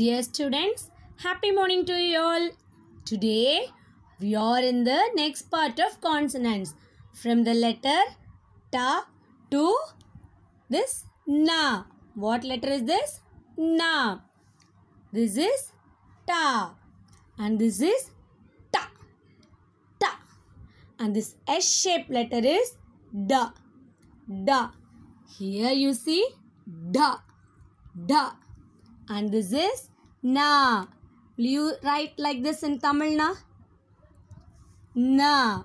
Dear students, happy morning to you all. Today, we are in the next part of consonants. From the letter ta to this na. What letter is this? Na. This is ta. And this is ta. Ta. And this S-shaped letter is da. Da. Here you see da. Da and this is Na. Will you write like this in Tamil na? Na.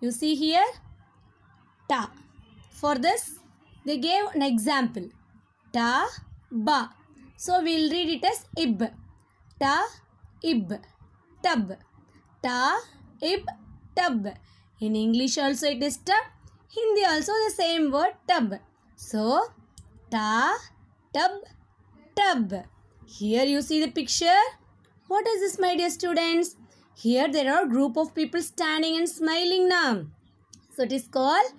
You see here? Ta. For this, they gave an example. Ta, ba. So, we will read it as ib. Ta, ib. Tub. Ta, ib, tub. In English also it is tub. Hindi also the same word tub. So, ta, tub, tub. Here you see the picture. What is this my dear students? Here there are group of people standing and smiling now. So it is called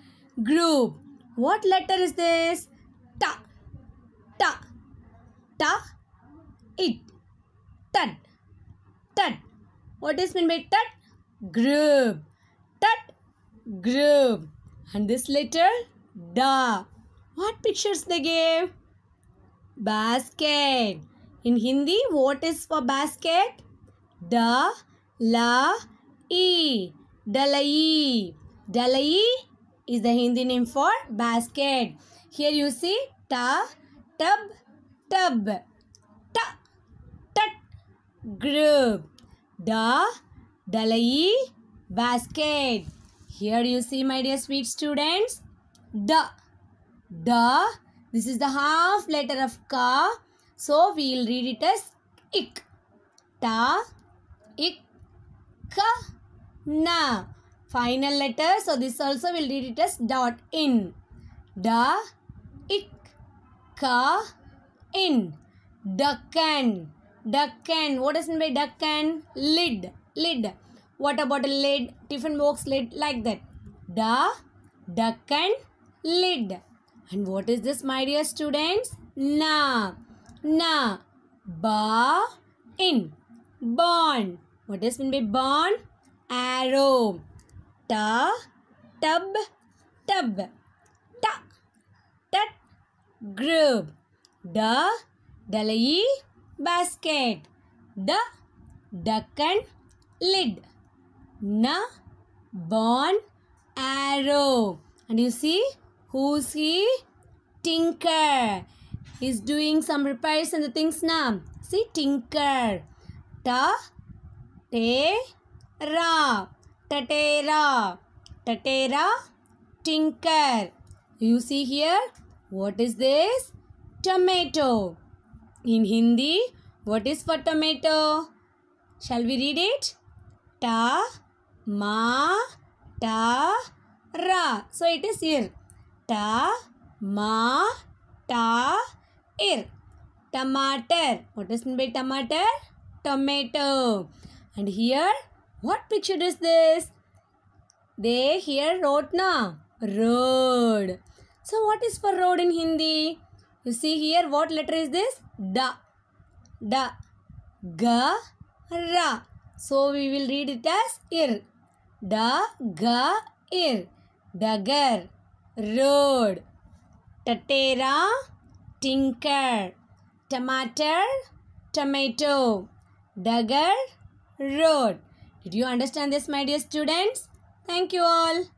group. What letter is this? Ta. Ta. Ta. It. Tud. Tud. What is mean by tud? Group. Tud. Group. And this letter? Da. What pictures they gave? Basket. In Hindi, what is for basket? Da, la, e. Dalai. Dalai is the Hindi name for basket. Here you see ta, tub, tub. Ta, tut, group Da, dalai, basket. Here you see my dear sweet students. Da, da. This is the half letter of ka so we'll read it as ik. Ta, ik, ka, na. Final letter. So this also will read it as dot in. Da, ik, ka, in. Duckan. Duckan. What does it mean by duckan? Lid. Lid. What about a lid? Tiffin box lid like that. Da, duckan, lid. And what is this my dear students? Na na ba in barn what does mean by barn arrow ta tub tub ta tat group. da dalai basket the duck and lid na barn arrow and you see who's he tinker is doing some repairs and the things now. See, tinker. Ta, te, ra. Tatera. Tatera, tinker. You see here, what is this? Tomato. In Hindi, what is for tomato? Shall we read it? Ta, ma, ta, ra. So it is here. Ta, ma, ta, ir tomato what is it by tomato tomato and here what picture is this they here wrote na road so what is for road in hindi you see here what letter is this da da ga ra so we will read it as ir da ga ir dagger road tatera tinker tomato tomato dagger road did you understand this my dear students thank you all